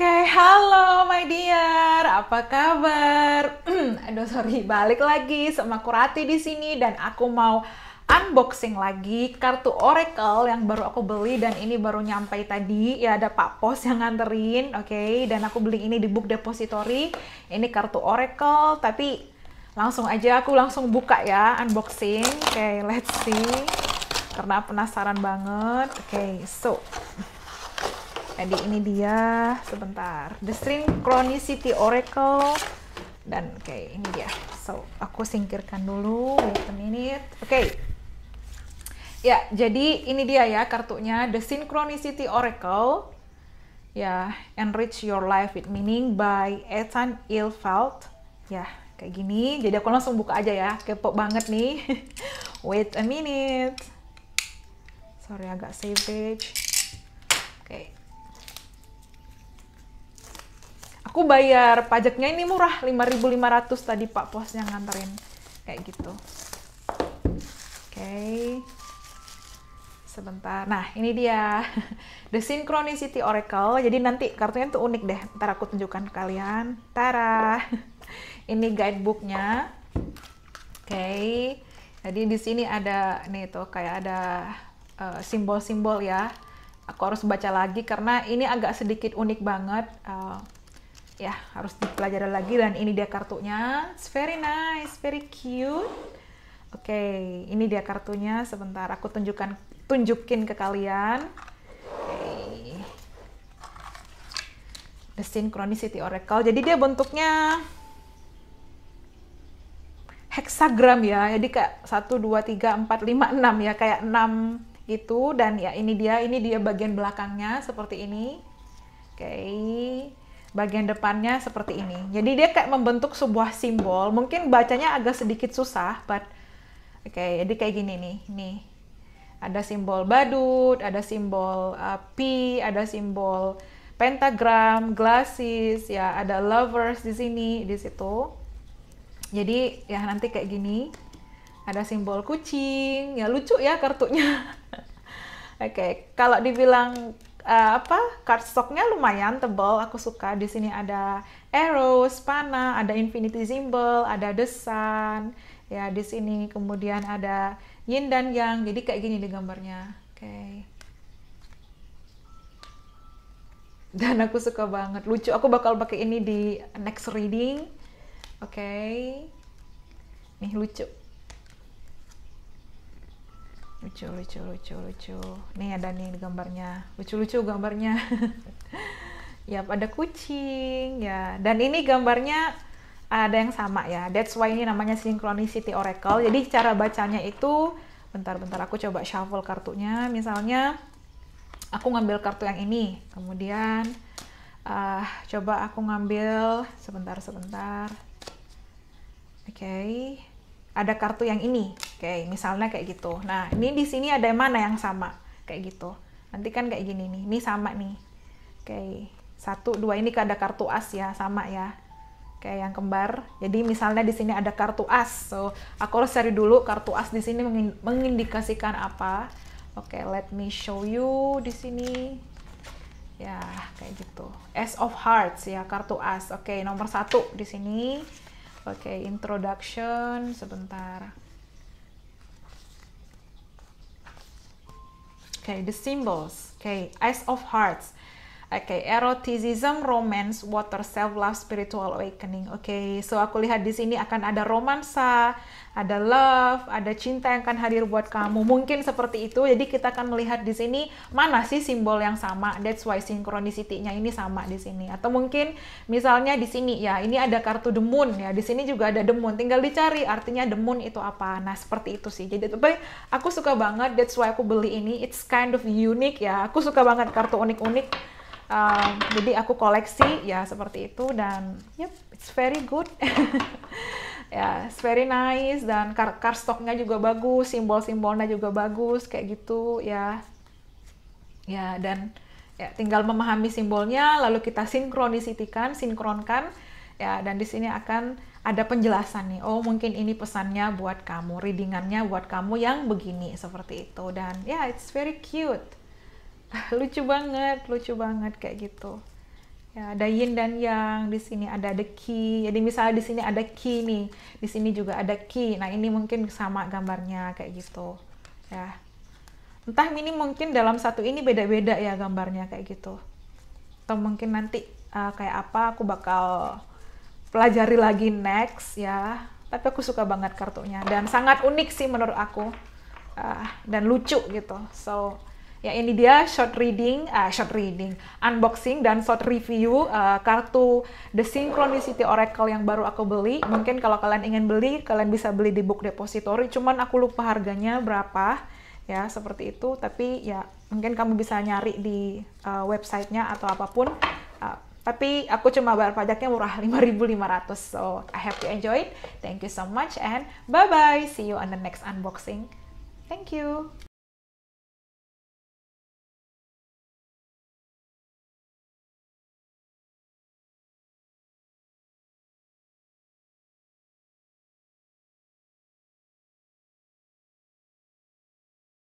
Oke, halo my dear, apa kabar? Aduh sorry, balik lagi sama Kurati di sini dan aku mau unboxing lagi kartu Oracle yang baru aku beli dan ini baru nyampe tadi. Ya ada Pak Pos yang nganterin, oke. Okay? Dan aku beli ini di Book Depository. Ini kartu Oracle, tapi langsung aja aku langsung buka ya unboxing. Oke, okay, let's see. Karena penasaran banget. Oke, okay, so jadi ini dia sebentar. The String Chronicity Oracle dan oke okay, ini dia. So aku singkirkan dulu wait a minute. Oke. Okay. Ya, jadi ini dia ya kartunya The Synchronicity Oracle. Ya, Enrich Your Life with Meaning by Ethan Ilfeld. Ya, kayak gini. Jadi aku langsung buka aja ya. Kepo banget nih. Wait a minute. Sorry agak savage. aku bayar pajaknya ini murah 5.500 tadi pak Pos posnya nganterin kayak gitu oke okay. sebentar nah ini dia the synchronicity oracle jadi nanti kartunya tuh unik deh ntar aku tunjukkan ke kalian tara ini guidebooknya oke okay. jadi di sini ada nih tuh kayak ada eh, simbol-simbol uh, ya aku harus baca lagi karena ini agak sedikit unik banget uh, ya harus dipelajari lagi dan ini dia kartunya it's very nice very cute oke okay, ini dia kartunya sebentar aku tunjukkan tunjukin ke kalian okay. the synchronicity oracle jadi dia bentuknya heksagram ya jadi kayak satu dua tiga empat lima enam ya kayak enam gitu dan ya ini dia ini dia bagian belakangnya seperti ini oke okay bagian depannya seperti ini. Jadi dia kayak membentuk sebuah simbol. Mungkin bacanya agak sedikit susah, but oke, okay, jadi kayak gini nih. Nih. Ada simbol badut, ada simbol uh, ada simbol pentagram, glasses, ya ada lovers di sini, di situ. Jadi ya nanti kayak gini. Ada simbol kucing, ya lucu ya kartunya. Oke, okay. kalau dibilang uh, apa cardstocknya lumayan tebal aku suka di sini ada arrow spana ada infinity symbol ada the sun ya di sini kemudian ada yin dan yang jadi kayak gini di gambarnya oke okay. dan aku suka banget lucu aku bakal pakai ini di next reading oke okay. nih lucu lucu lucu lucu lucu nih ada nih gambarnya lucu lucu gambarnya ya ada kucing ya dan ini gambarnya ada yang sama ya that's why ini namanya synchronicity oracle jadi cara bacanya itu bentar-bentar aku coba shuffle kartunya misalnya aku ngambil kartu yang ini kemudian uh, coba aku ngambil sebentar sebentar oke okay. ada kartu yang ini Oke, misalnya kayak gitu. Nah, ini di sini ada yang mana yang sama? Kayak gitu. Nanti kan kayak gini nih. Ini sama nih. Oke, satu, dua. Ini ada kartu as ya, sama ya. Kayak yang kembar. Jadi misalnya di sini ada kartu as. So, aku harus cari dulu kartu as di sini mengindikasikan apa. Oke, let me show you di sini. Ya, kayak gitu. As of Hearts ya, kartu as. Oke, nomor satu di sini. Oke, introduction sebentar. okay the symbols okay ace of hearts Oke, okay, eroticism, romance, water, self love, spiritual awakening. Oke, okay, so aku lihat di sini akan ada romansa, ada love, ada cinta yang akan hadir buat kamu. Mungkin seperti itu. Jadi kita akan melihat di sini mana sih simbol yang sama. That's why synchronicity-nya ini sama di sini. Atau mungkin misalnya di sini ya, ini ada kartu the moon ya. Di sini juga ada the moon. Tinggal dicari artinya the moon itu apa. Nah, seperti itu sih. Jadi tapi aku suka banget that's why aku beli ini. It's kind of unique ya. Aku suka banget kartu unik-unik Um, jadi aku koleksi ya seperti itu dan yep, it's very good. ya, yeah, it's very nice dan car, car stocknya juga bagus, simbol-simbolnya juga bagus kayak gitu ya. Yeah. Ya yeah, dan ya tinggal memahami simbolnya lalu kita sinkronisitikan, sinkronkan ya dan di sini akan ada penjelasan nih. Oh, mungkin ini pesannya buat kamu, readingannya buat kamu yang begini seperti itu dan ya it's very cute. lucu banget lucu banget kayak gitu ya ada yin dan yang di sini ada the key jadi misalnya di sini ada key nih di sini juga ada key nah ini mungkin sama gambarnya kayak gitu ya entah ini mungkin dalam satu ini beda-beda ya gambarnya kayak gitu atau mungkin nanti uh, kayak apa aku bakal pelajari lagi next ya tapi aku suka banget kartunya dan sangat unik sih menurut aku uh, dan lucu gitu so Ya ini dia short reading, uh, short reading, unboxing dan short review uh, kartu The Synchronicity Oracle yang baru aku beli. Mungkin kalau kalian ingin beli, kalian bisa beli di Book Depository. Cuman aku lupa harganya berapa ya seperti itu. Tapi ya mungkin kamu bisa nyari di uh, websitenya atau apapun. Uh, tapi aku cuma bayar pajaknya murah 5.500. So I hope you enjoyed. Thank you so much and bye bye. See you on the next unboxing. Thank you.